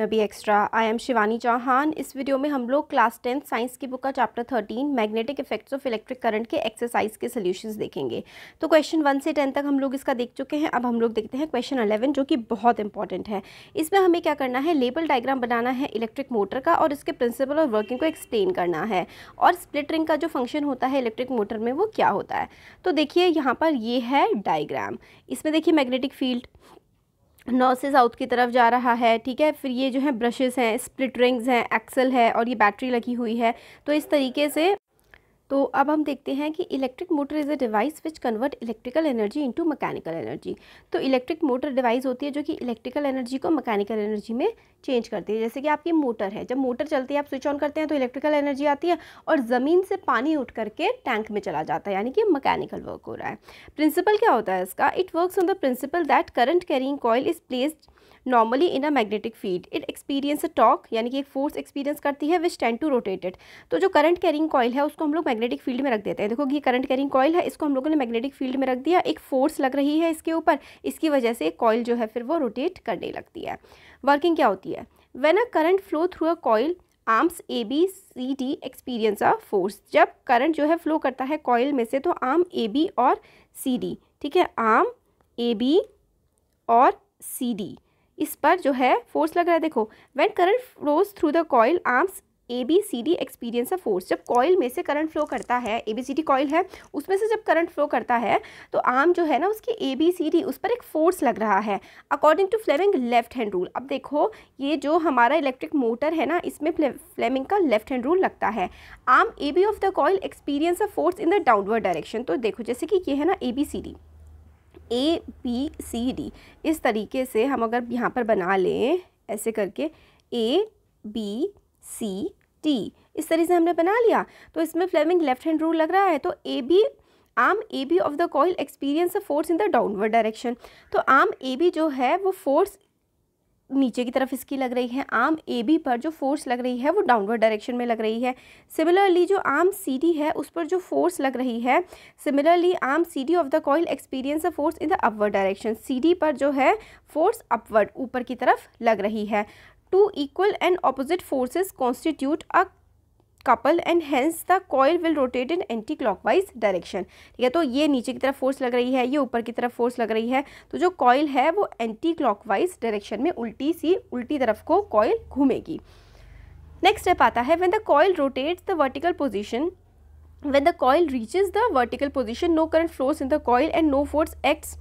नबी extra I'm Shivani Chauhan इस video में हम लोग क्लास टेंथ साइंस की बुक का chapter thirteen magnetic effects of electric current के एक्सरसाइज के सोल्यूशंस देखेंगे तो क्वेश्चन वन से टेन तक हम लोग इसका देख चुके हैं अब हम लोग देखते हैं क्वेश्चन अलेवन जो कि बहुत इंपॉर्टेंट है इसमें हमें क्या करना है लेबल डायग्राम बनाना है इलेक्ट्रिक मोटर का और इसके प्रिंसिपल और वर्किंग को एक्सप्लेन करना है और स्प्लिट रिंग का जो फंक्शन होता है इलेक्ट्रिक मोटर में वो क्या होता है तो देखिए यहाँ पर ये है डायग्राम इसमें देखिए मैग्नेटिक फील्ड नॉर्थ से साउथ की तरफ जा रहा है ठीक है फिर ये जो है ब्रशेस हैं स्प्लिट रिंग्स हैं एक्सल है और ये बैटरी लगी हुई है तो इस तरीके से तो अब हम देखते हैं कि electric motor is a device which convert electrical energy into mechanical energy तो इलेक्ट्रिक मोटर डिवाइस होती है जो कि इलेक्ट्रिकल एनर्जी को मैकेनिकल एनर्जी में चेंज करती है जैसे कि आपकी मोटर है जब मोटर चलती है आप स्विच ऑन करते हैं तो इलेक्ट्रिकल एनर्जी आती है और ज़मीन से पानी उठ करके टैंक में चला जाता है यानी कि मकैनिकल वर्क हो रहा है प्रिंसिपल क्या होता है इसका it work on the principle that current carrying coil is placed normally in a magnetic field it experience a torque यानी कि एक फोर्स एक्सपीरियंस करती है विच टेन टू रोटेटेड तो जो करंट कैरिंग कॉयल है उसको हम लोग मैग्नेटिक फील्ड में रख देते हैं देखो ये करंट कैरिंग कॉल है इसको हम लोगों ने मैग्नेटिक फील्ड में रख दिया एक फोर्स लग रही है इसके ऊपर इसकी वजह से कॉयल जो है फिर वो रोटेट करने लगती है वर्किंग क्या होती है when a current flow through a coil arms A B C D experience of force जब करंट जो है फ्लो करता है कॉयल में से तो आर्म ए बी और सी डी ठीक है आर्म ए बी और सी डी इस पर जो है फोर्स लग रहा है देखो when current flows through the coil arms A B C D experience of force जब कॉयल में से करंट फ्लो करता है A B C D coil है उसमें से जब करंट फ्लो करता है तो आर्म जो है ना उसकी ए बी सी डी उस पर एक फोर्स लग रहा है according to Fleming left hand rule अब देखो ये जो हमारा इलेक्ट्रिक मोटर है ना इसमें फ्लेमिंग का लेफ्ट हैंड रूल लगता है arm A B of the coil experience of force in the downward direction तो देखो जैसे कि ये है ना A B C D A B C D इस तरीके से हम अगर यहाँ पर बना लें ऐसे करके ए बी सी टी इस तरीके से हमने बना लिया तो इसमें फ्लेमिंग लेफ्ट हैंड रूल लग रहा है तो A B arm A B of the coil experience a force in the downward direction तो आम ए बी जो है वो फोर्स नीचे की तरफ इसकी लग रही है आम ए बी पर जो फोर्स लग रही है वो डाउनवर्ड डायरेक्शन में लग रही है सिमिलरली जो आम सी डी है उस पर जो फोर्स लग रही है similarly arm C D of the coil experience a force in the upward direction C D पर जो है फोर्स अपवर्ड ऊपर की तरफ लग रही है two equal and opposite forces constitute a couple and hence the coil will rotate in anti clockwise direction ठीक है तो ये नीचे की तरफ फोर्स लग रही है ये ऊपर की तरफ फोर्स लग रही है तो जो कॉयल है वो एंटी क्लॉकवाइज डायरेक्शन में उल्टी सी उल्टी तरफ को कॉयल घूमेगी नेक्स्ट स्टेप आता है when the coil rotate the vertical position when the coil reaches the vertical position no current flows in the coil and no force acts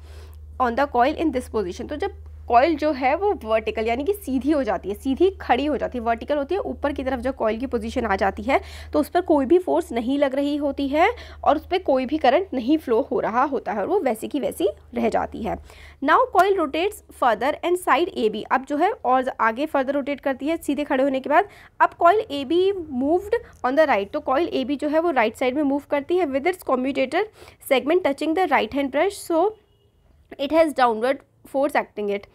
on the coil in this position तो जब coil जो है वो vertical यानी कि सीधी हो जाती है सीधी खड़ी हो जाती है वर्टिकल होती है ऊपर की तरफ जो कॉयल की पोजीशन आ जाती है तो उस पर कोई भी फोर्स नहीं लग रही होती है और उस पर कोई भी करंट नहीं फ्लो हो रहा होता है और वो वैसी की वैसी रह जाती है now coil rotates further and side A B अब जो है और आगे फर्दर रोटेट करती है सीधे खड़े होने के बाद अब coil A B moved on the right तो कॉयल ए बी जो है वो राइट साइड में मूव करती है with its commutator segment touching the right hand brush so it has downward force acting it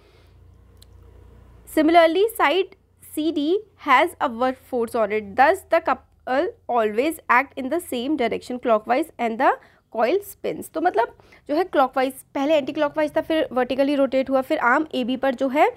similarly side C D has अवर force on it thus the couple always act in the same direction clockwise and the coil spins तो मतलब जो है clockwise पहले anti clockwise था फिर vertically rotate हुआ फिर आम ए बी पर जो है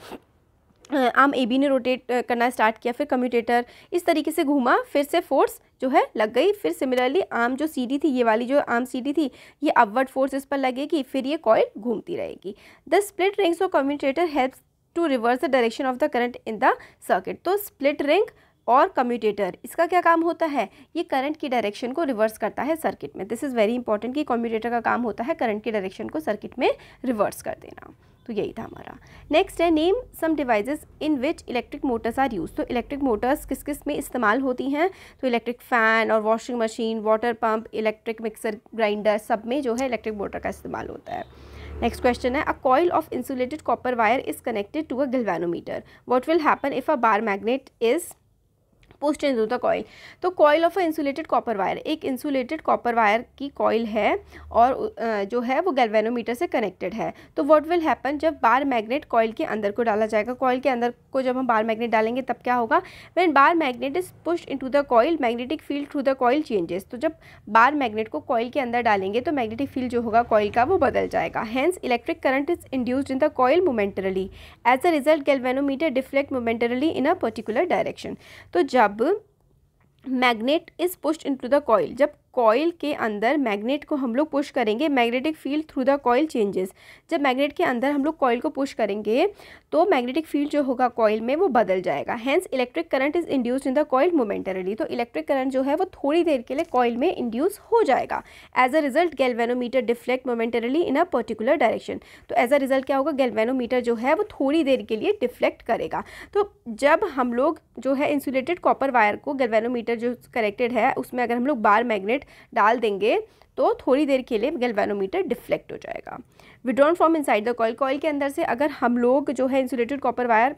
आम ए बी ने रोटेट करना स्टार्ट किया फिर कम्यूटेटर इस तरीके से घूमा फिर से फोर्स जो है लग गई फिर सिमिलरली आम जो सी डी थी ये वाली जो आम सी डी थी ये अपवर्ड फोर्स इस पर लगेगी फिर ये कॉयल घूमती रहेगी the split rings of commutator helps to reverse the direction of the current in the circuit तो स्प्लिट रिंग और कम्यूटेटर इसका क्या काम होता है ये करंट की डायरेक्शन को रिवर्स करता है सर्किट में दिस इज़ वेरी इंपॉर्टेंट कि कम्यूटेटर का काम होता है करंट की डायरेक्शन को सर्किट में रिवर्स कर देना तो यही था हमारा नेक्स्ट है name some devices in which electric motors are use तो इलेक्ट्रिक मोटर्स किस किस में इस्तेमाल होती हैं तो इलेक्ट्रिक फ़ैन और washing machine water pump electric mixer grinder सब में जो है इलेक्ट्रिक मोटर का इस्तेमाल होता है नेक्स्ट क्वेश्चन है a coil of insulated copper wire is connected to a galvanometer what will happen if a bar magnet is pushed change होता कॉइल तो coil of a insulated copper wire एक insulated copper wire की coil है और जो है वो galvanometer से कनेक्टेड है तो व्हाट विल हैपन जब बार मैग्नेट कॉयल के अंदर को डाला जाएगा कॉयल के अंदर को जब हम बार मैग्नेट डालेंगे तब क्या होगा when bar magnet is pushed into the coil magnetic field through the coil changes तो जब बार मैग्नेट को कॉयल के अंदर डालेंगे तो मैग्नेटिक फील्ड जो होगा कॉयल का वो बदल जाएगा hence electric current is induced in the coil momentarily as a result galvanometer deflect momentarily in a particular direction तो जब जब magnet is pushed into the coil जब कॉयल के अंदर मैग्नेट को हम लोग पुश करेंगे magnetic field through the coil changes जब मैग्नेट के अंदर हम लोग कॉयल को पुश करेंगे तो मैग्नेटिक फील्ड जो होगा कॉयल में वो बदल जाएगा hence electric current is induced in the coil momentarily तो इलेक्ट्रिक करंट जो है वो थोड़ी देर के लिए कॉयल में इंड्यूस हो जाएगा as a result galvanometer deflect momentarily in a particular direction तो एज अ रिजल्ट क्या होगा गेलवेनोमीटर जो है वो थोड़ी देर के लिए डिफ्लेक्ट करेगा तो जब हम लोग जो है इंसुलेटेड कॉपर वायर को गेलवेनोमीटर जो कनेक्टेड है उसमें अगर हम लोग बार मैग्नेट डाल देंगे तो थोड़ी देर के लिए गैल्वेनोमीटर डिफ्लेक्ट हो जाएगा withdrawn from inside the coil coil के अंदर से अगर हम लोग जो है इंसुलेटेड कॉपर वायर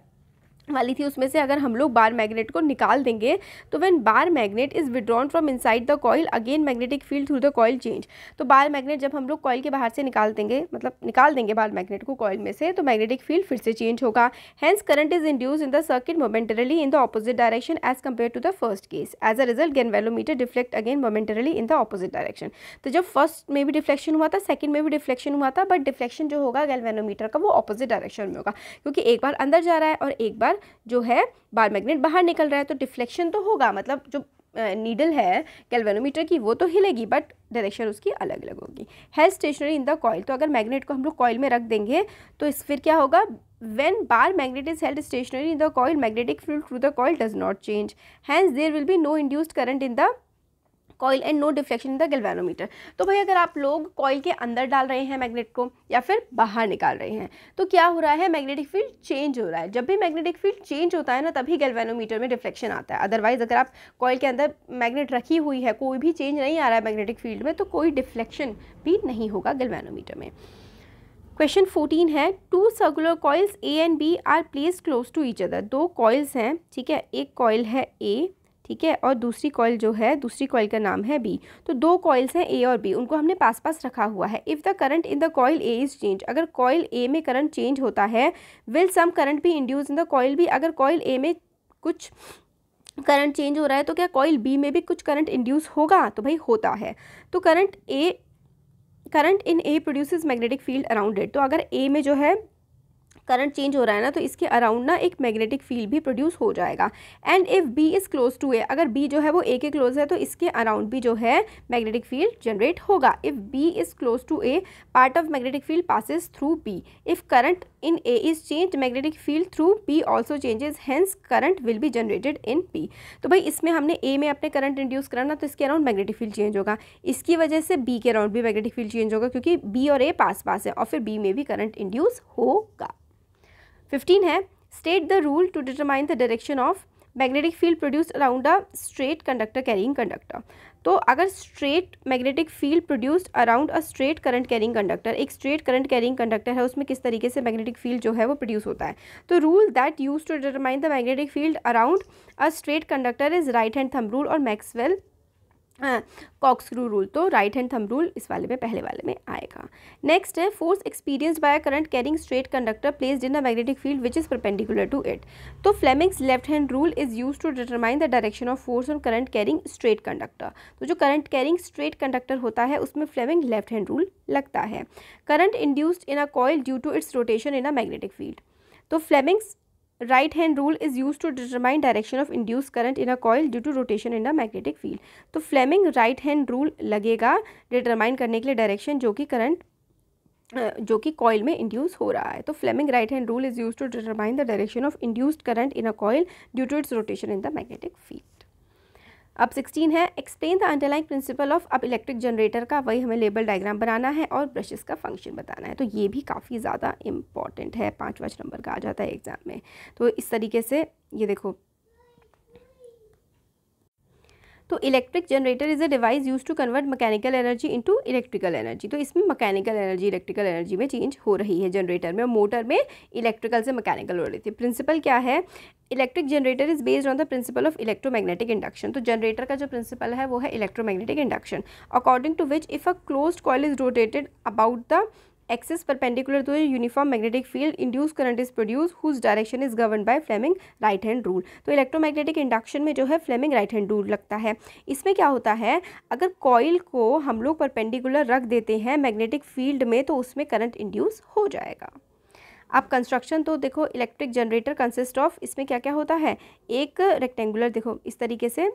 वाली थी उसमें से अगर हम लोग बार मैग्नेट को निकाल देंगे तो when bar magnet is withdrawn from inside the coil again magnetic field through the coil change तो बार मैग्नेट जब हम लोग कॉयल के बाहर से निकाल देंगे मतलब निकाल देंगे बार मैग्नेट को कॉयल में से तो मैग्नेटिक फील्ड फिर से चेंज होगा hence current is induce in the circuit momentarily in the opposite direction as compare to the first case as a result galvanometer deflect again momentarily in the opposite direction तो जब first में भी deflection हुआ था second में भी deflection हुआ था बट डिफ्लेक्शन जो होगा गैलवेनोमीटर का वो अपोजिट डायरेक्शन में होगा क्योंकि एक बार अंदर जा रहा है और एक बार जो है बार मैग्नेट बाहर निकल रहा है तो डिफ्लेक्शन तो होगा मतलब जो नीडल है कैल्वेनोमीटर की वो तो हिलेगी बट डायरेक्शन उसकी अलग अलग होगी held stationary in the coil तो अगर मैग्नेट को हम लोग कॉयल में रख देंगे तो इस फिर क्या होगा when bar magnet is held stationary in the coil magnetic field through the coil does not change hence there will be no induced current in the coil and no deflection in the galvanometer तो भाई अगर आप लोग coil के अंदर डाल रहे हैं मैग्नेट को या फिर बाहर निकाल रहे हैं तो क्या हो रहा है मैग्नेटिक फील्ड चेंज हो रहा है जब भी मैग्नेटिक फील्ड चेंज होता है ना तभी गलवेनोमीटर में डिफ्लेक्शन आता है अदरवाइज अगर आप कॉयल के अंदर मैग्नेट रखी हुई है कोई भी चेंज नहीं आ रहा है मैग्नेटिक फील्ड में तो कोई डिफ्लेक्शन भी नहीं होगा गलवेनोमीटर में क्वेश्चन फोर्टीन है two circular coils A and B are place close to each other दो कॉइल्स हैं ठीक है एक कॉइल है ए ठीक है और दूसरी कॉयल जो है दूसरी कॉयल का नाम है बी तो दो कॉयल्स हैं ए और बी उनको हमने पास पास रखा हुआ है if the current in the coil A is change अगर कॉयल ए में करंट चेंज होता है विल सम करंट भी इंड्यूस इन द कॉयल भी अगर कॉयल ए में कुछ करंट चेंज हो रहा है तो क्या कॉयल बी में भी कुछ करंट इंड्यूस होगा तो भाई होता है तो current A current in A produces magnetic field around it तो अगर ए में जो है करंट चेंज हो रहा है ना तो इसके अराउंड ना एक मैग्नेटिक फील्ड भी प्रोड्यूस हो जाएगा and if B is close to A अगर बी जो है वो ए के क्लोज है तो इसके अराउंड भी जो है मैग्नेटिक फील्ड जनरेट होगा if B is close to A part of magnetic field passes through B if current in A is change magnetic field through B also changes hence current will be generated in B तो भाई इसमें हमने ए में अपने current induce करा ना तो इसके अराउंड मैग्नेटिक फील्ड चेंज होगा इसकी वजह से बी के अराउंड भी मैग्नेटिक फील्ड चेंज होगा क्योंकि बी और ए पास पास है और फिर बी में भी करंट इंड्यूस होगा फिफ्टीन है state the rule to determine the direction of magnetic field produce around a straight conductor carrying conductor तो अगर straight magnetic field produce around a straight current carrying conductor एक straight current carrying conductor है उसमें किस तरीके से magnetic field जो है वो प्रोड्यूस होता है तो rule that use to determine the magnetic field around a straight conductor is right hand thumb rule और मैक्सवेल कॉक्सक्रू हाँ, रूल तो राइट हैंड थंब रूल इस वाले में पहले वाले में आएगा नेक्स्ट है force experience by current carrying straight conductor place in a magnetic field which is perpendicular to it तो Fleming's left hand rule is use to determine the direction of force on current carrying straight conductor तो जो current carrying straight conductor होता है उसमें Fleming left hand rule लगता है current induced in a coil due to its rotation in a magnetic field तो Fleming's right hand rule is use to determine direction of induce current in a coil due to rotation in the magnetic field तो Fleming right hand rule लगेगा determine करने के लिए direction जो कि current जो कि कॉयल में इंड्यूस हो रहा है तो Fleming right hand rule is use to determine the direction of induced current in a coil due to its rotation in the magnetic field अब 16 है explain the underline principle of अब electric generator का वही हमें label diagram बनाना है और brushes का function बताना है तो ये भी काफ़ी ज़्यादा इंपॉर्टेंट है पाँच पाँच नंबर का आ जाता है एग्ज़ाम में तो इस तरीके से ये देखो तो electric generator is a device use to convert mechanical energy into electrical energy तो इसमें मैकेनिकल एनर्जी इलेक्ट्रिकल एनर्जी में चेंज हो रही है जनरेटर में मोटर में इलेक्ट्रिकल से मैकेनिकल हो रही थी प्रिंसिपल क्या है electric generator is based on the principle of electromagnetic induction तो जनरेटर का जो प्रिंसिपल है वो है electromagnetic induction according to which if a close coil is rotated about the axis perpendicular to uniform magnetic field induce current is produce whose direction is govern governed by right right rule rule तो electromagnetic induction में जो है Fleming right hand rule लगता है इसमें क्या होता है अगर कॉइल को हम लोग परपेंडिकुलर रख देते हैं मैग्नेटिक फील्ड में तो उसमें करंट इंड्यूस हो जाएगा अब कंस्ट्रक्शन तो देखो इलेक्ट्रिक जनरेटर कंसिस्ट ऑफ इसमें क्या क्या होता है एक रेक्टेंगुलर देखो इस तरीके से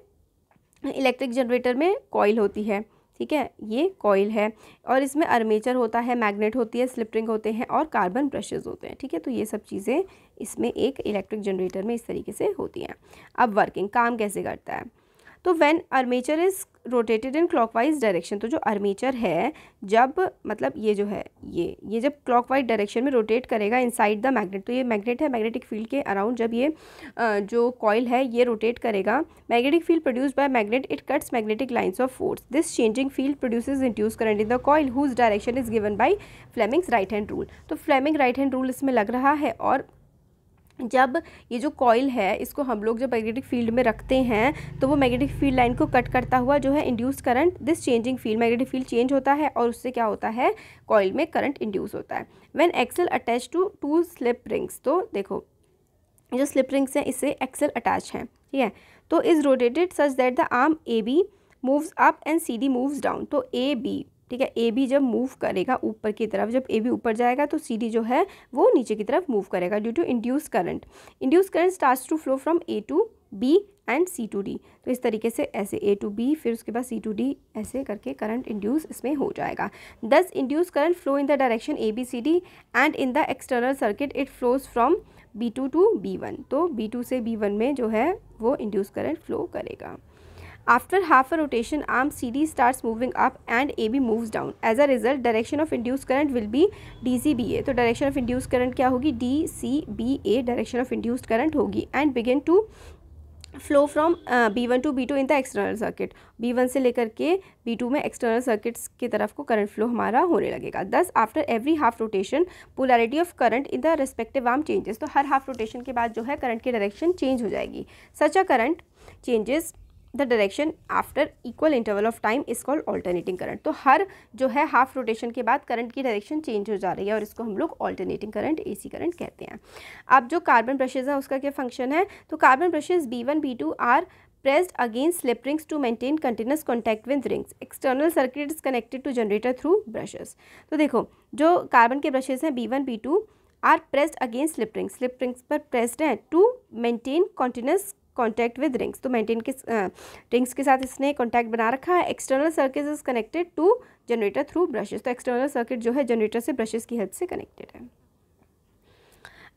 इलेक्ट्रिक जनरेटर में कॉइल होती है ठीक है ये कॉयल है और इसमें अर्मेचर होता है मैग्नेट होती है स्लिप रिंग होते हैं और कार्बन ब्रशेज़ होते हैं ठीक है तो ये सब चीज़ें इसमें एक इलेक्ट्रिक जनरेटर में इस तरीके से होती हैं अब वर्किंग काम कैसे करता है तो when armature is rotated in clockwise direction तो जो आर्मेचर है जब मतलब ये जो है ये ये जब क्लॉकवाइज डायरेक्शन में रोटेट करेगा इनसाइड द मैग्नेट तो ये मैग्नेट है मैग्नेटिक फील्ड के अराउंड जब ये जो कॉयल है ये रोटेट करेगा magnetic field produce by magnet it cuts magnetic lines of force this changing field produce induce current in the coil whose direction is given by Fleming's right hand rule तो Fleming right hand rule इसमें लग रहा है और जब ये जो coil है इसको हम लोग जब मैग्नेटिक फील्ड में रखते हैं तो वो मैग्नेटिक फील्ड लाइन को कट करता हुआ जो है induce current this changing field magnetic field change होता है और उससे क्या होता है कॉयल में करंट इंड्यूस होता है when axle attach to to slip rings तो देखो जो स्लिप रिंग्स हैं इससे एक्सेल अटैच हैं ठीक है तो is rotated such that the arm A B moves up and C D moves down तो ए बी ठीक है ए बी जब मूव करेगा ऊपर की तरफ जब ए बी ऊपर जाएगा तो सी डी जो है वो नीचे की तरफ मूव करेगा due to induce current induce current start to flow from A to B and C to D तो इस तरीके से ऐसे ए टू बी फिर उसके बाद सी टू डी ऐसे करके करंट इंड्यूस इसमें हो जाएगा thus induce current flow in the direction A B C D and in the external circuit it flows from B two to B one तो बी टू से बी वन में जो है वो इंड्यूस करंट फ्लो करेगा After half a rotation arm CD starts moving up and AB moves down. As a result direction of induced current will be DCBA. So direction of induced current क्या होगी DCBA direction of induced current होगी and begin to flow from B one to B two in the external circuit B one से लेकर के B two में external circuits की तरफ को करंट फ्लो हमारा होने लगेगा thus after every half rotation polarity of current in the respective arm changes तो हर हाफ रोटेशन के बाद जो है करंट की डायरेक्शन चेंज हो जाएगी such a current changes the direction after equal interval of time is called alternating current तो हर जो है हाफ रोटेशन के बाद करंट की डायरेक्शन चेंज हो जा रही है और इसको हम लोग alternating current A C current कहते हैं अब जो कार्बन ब्रशेज है उसका क्या फंक्शन है तो carbon brushes B one B two are pressed against slip rings to maintain continuous contact with rings external circuit is connected to generator through brushes तो देखो जो कार्बन के ब्रशेज हैं B one B two are pressed against slip rings slip rings पर pressed हैं to maintain continuous contact with rings तो maintain के rings के साथ इसने कॉन्टैक्ट बना रखा है external circuit is connected to generator through brushes तो एक्सटर्नल सर्किट जो है जनरेटर से ब्रशेज की हेल्प से कनेक्टेड है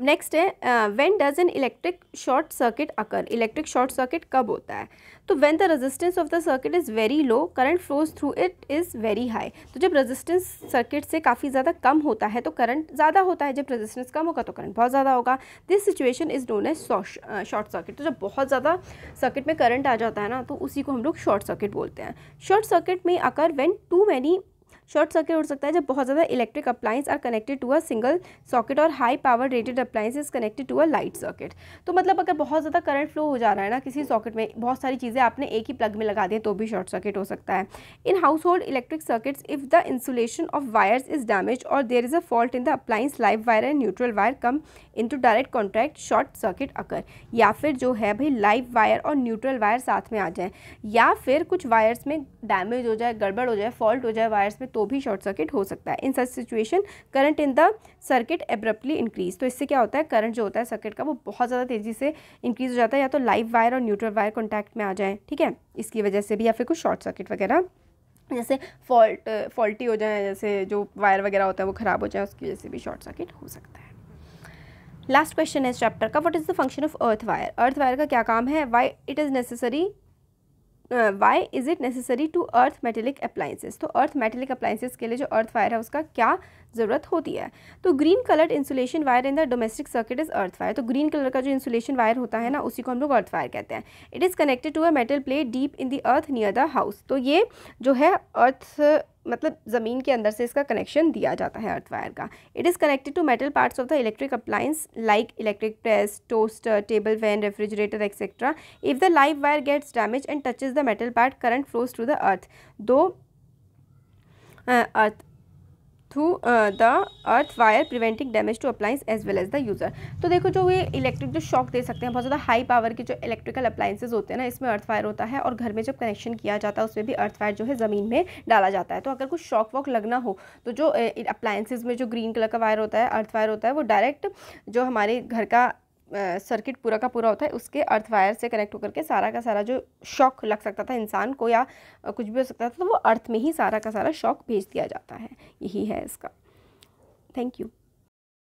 नेक्स्ट है when does an electric short circuit occur electric short circuit कब होता है तो when the resistance of the circuit is very low current flows through it is very high तो जब रेजिस्टेंस सर्किट से काफ़ी ज़्यादा कम होता है तो करंट ज़्यादा होता है जब रेजिस्टेंस कम होगा तो करंट बहुत ज़्यादा होगा this situation is known as short circuit तो जब बहुत ज़्यादा सर्किट में करंट आ जाता है ना तो उसी को हम लोग शॉर्ट सर्किट बोलते हैं शॉर्ट सर्किट में occur when too many short circuit हो सकता है जब बहुत ज़्यादा electric appliance are connected to a single socket और high power rated appliance is connected to a light circuit तो मतलब अगर बहुत ज़्यादा करंट फ्लो हो जा रहा है ना किसी सॉकेट में बहुत सारी चीज़ें आपने एक ही प्लग में लगा दी तो भी शॉर्ट सर्किट हो सकता है in household electric circuits if the insulation of wires is damage और there is a fault in the appliance live wire and neutral wire come into direct contract short circuit occur या फिर जो है भाई live wire और neutral wire साथ में आ जाए या फिर कुछ वायर्स में डैमेज हो जाए गड़बड़ हो जाए फॉल्ट हो जाए वायर्स में तो भी शॉर्ट सर्किट हो सकता है in such situation current in the circuit abruptly increase तो इससे क्या होता है करंट जो होता है सर्किट का वो बहुत ज़्यादा तेज़ी से इंक्रीज हो जाता है या तो लाइव वायर और न्यूट्रल वायर कॉन्टैक्ट में आ जाए ठीक है इसकी वजह से भी या फिर कुछ शॉर्ट सर्किट वगैरह जैसे फॉल्ट फॉल्टी हो जाए जैसे जो वायर वगैरह होता है वो ख़राब हो जाए उसकी वजह से भी शॉर्ट सर्किट हो सकता है लास्ट क्वेश्चन है इस चैप्टर का what is the function of earth wire earth wire का क्या काम है why it is necessary why is it necessary to earth metallic appliances तो अर्थ मेटेलिक अप्लाइंसेस के लिए जो अर्थ वायर है उसका क्या ज़रूरत होती है तो green coloured insulation wire in the domestic circuit is earth wire तो ग्रीन कलर का जो इंसुलेशन वायर होता है ना उसी को हम लोग अर्थ वायर कहते हैं it is connected to a metal plate deep in the earth near the house तो ये जो है अर्थ मतलब ज़मीन के अंदर से इसका कनेक्शन दिया जाता है अर्थ वायर का it is connected to metal parts of the electric appliance like electric press toaster table fan refrigerator etcetera if the live wire gets damage and touches the metal part current flows to the earth though earth through the earth wire preventing damage to appliance as well as the user तो देखो जो ये electric जो shock दे सकते हैं बहुत ज़्यादा high power के जो इलेक्ट्रिकल अप्लाइंसेज होते हैं ना इसमें अर्थ वायर होता है और घर में जब कनेक्शन किया जाता है उसमें भी अर्थ वायर जो है ज़मीन में डाला जाता है तो अगर कुछ शॉक वॉक लगना हो तो जो अप्लाइंसेज में जो ग्रीन कलर का वायर होता है अर्थ वायर होता है वो डायरेक्ट जो हमारे घर का सर्किट पूरा का पूरा होता है उसके अर्थ वायर से कनेक्ट होकर के सारा का सारा जो शॉक लग सकता था इंसान को या कुछ भी हो सकता था तो वो अर्थ में ही सारा का सारा शॉक भेज दिया जाता है यही है इसका थैंक यू